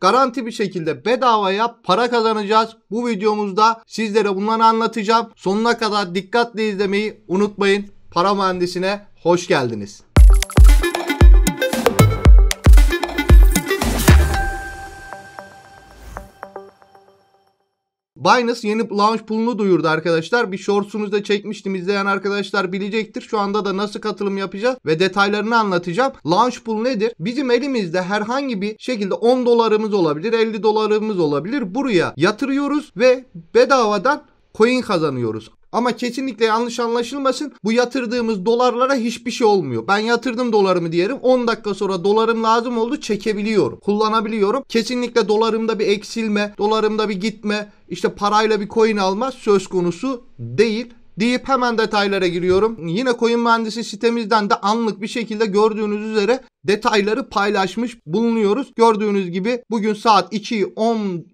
Garanti bir şekilde bedavaya para kazanacağız. Bu videomuzda sizlere bunları anlatacağım. Sonuna kadar dikkatle izlemeyi unutmayın. Para mühendisine hoş geldiniz. Binance yeni launch pool'unu duyurdu arkadaşlar. Bir shorts'unuzu da çekmiştim. izleyen arkadaşlar bilecektir. Şu anda da nasıl katılım yapacağız ve detaylarını anlatacağım. Launch pool nedir? Bizim elimizde herhangi bir şekilde 10 dolarımız olabilir, 50 dolarımız olabilir. Buraya yatırıyoruz ve bedavadan coin kazanıyoruz. Ama kesinlikle yanlış anlaşılmasın. Bu yatırdığımız dolarlara hiçbir şey olmuyor. Ben yatırdım dolarımı diyelim. 10 dakika sonra dolarım lazım oldu. Çekebiliyorum. Kullanabiliyorum. Kesinlikle dolarımda bir eksilme, dolarımda bir gitme, işte parayla bir coin alma söz konusu değil deyip hemen detaylara giriyorum. Yine coin mühendisi sitemizden de anlık bir şekilde gördüğünüz üzere detayları paylaşmış bulunuyoruz. Gördüğünüz gibi bugün saat 2'yi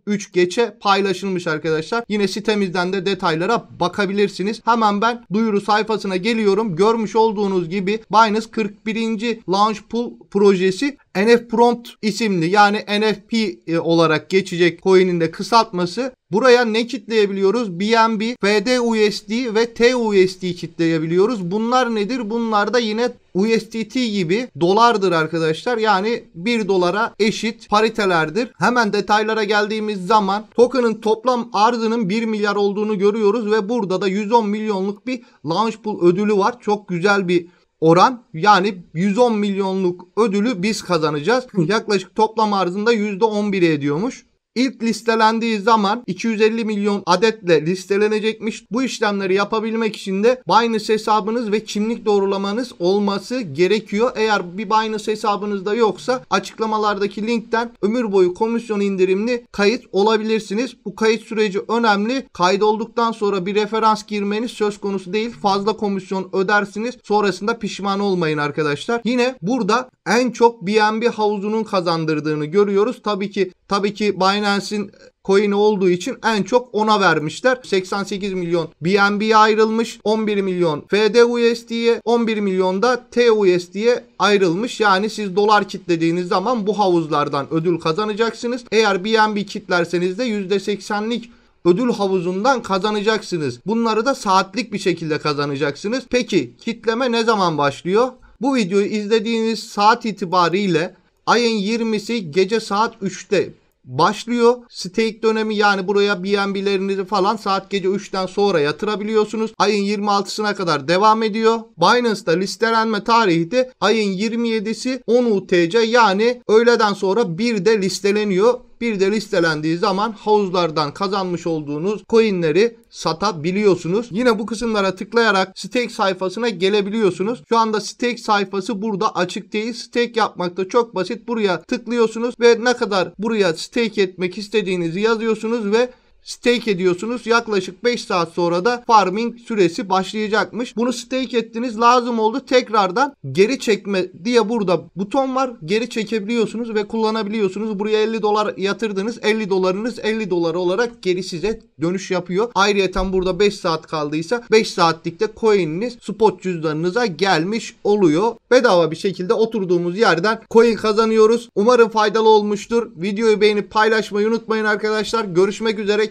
13 geçe paylaşılmış arkadaşlar. Yine sitemizden de detaylara bakabilirsiniz. Hemen ben duyuru sayfasına geliyorum. Görmüş olduğunuz gibi Binance 41. Launch Pool projesi NF Prompt isimli yani NFP e, olarak geçecek coin'in de kısaltması. Buraya ne kitleyebiliyoruz? BNB, FDUSD ve TUSD kitleyebiliyoruz. Bunlar nedir? Bunlar da yine USDT gibi dolardır arkadaşlar. Yani 1 dolara eşit paritelerdir. Hemen detaylara geldiğimiz zaman token'ın toplam arzının 1 milyar olduğunu görüyoruz ve burada da 110 milyonluk bir launch pool ödülü var. Çok güzel bir oran yani 110 milyonluk ödülü biz kazanacağız. Yaklaşık toplam arzında %11 ediyormuş. İlk listelendiği zaman 250 milyon adetle listelenecekmiş. Bu işlemleri yapabilmek için de Binance hesabınız ve kimlik doğrulamanız olması gerekiyor. Eğer bir Binance hesabınızda yoksa açıklamalardaki linkten ömür boyu komisyon indirimli kayıt olabilirsiniz. Bu kayıt süreci önemli. Kaydolduktan sonra bir referans girmeniz söz konusu değil. Fazla komisyon ödersiniz. Sonrasında pişman olmayın arkadaşlar. Yine burada en çok BNB havuzunun kazandırdığını görüyoruz. Tabii ki tabii ki Binance'in coin'i olduğu için en çok ona vermişler. 88 milyon BNB'ye ayrılmış, 11 milyon FDUSD'ye, 11 milyon da TUSD'ye ayrılmış. Yani siz dolar kitlediğiniz zaman bu havuzlardan ödül kazanacaksınız. Eğer BNB kitlerseniz de %80'lik ödül havuzundan kazanacaksınız. Bunları da saatlik bir şekilde kazanacaksınız. Peki kitleme ne zaman başlıyor? Bu videoyu izlediğiniz saat itibariyle ayın 20'si gece saat 3'te başlıyor. Stake dönemi yani buraya BNB'lerinizi falan saat gece 3'ten sonra yatırabiliyorsunuz. Ayın 26'sına kadar devam ediyor. Binance'da listelenme tarihi de ayın 27'si 10 UTC yani öğleden sonra 1'de listeleniyor. Bir de listelendiği zaman havuzlardan kazanmış olduğunuz coinleri satabiliyorsunuz. Yine bu kısımlara tıklayarak stake sayfasına gelebiliyorsunuz. Şu anda stake sayfası burada açık değil. Stake yapmak da çok basit. Buraya tıklıyorsunuz ve ne kadar buraya stake etmek istediğinizi yazıyorsunuz ve stake ediyorsunuz. Yaklaşık 5 saat sonra da farming süresi başlayacakmış. Bunu stake ettiniz. Lazım oldu tekrardan geri çekme diye burada buton var. Geri çekebiliyorsunuz ve kullanabiliyorsunuz. Buraya 50 dolar yatırdınız. 50 dolarınız 50 dolar olarak geri size dönüş yapıyor. Ayrıca burada 5 saat kaldıysa 5 saatlikte coin'iniz spot cüzdanınıza gelmiş oluyor. Bedava bir şekilde oturduğumuz yerden coin kazanıyoruz. Umarım faydalı olmuştur. Videoyu beğenip paylaşmayı unutmayın arkadaşlar. Görüşmek üzere.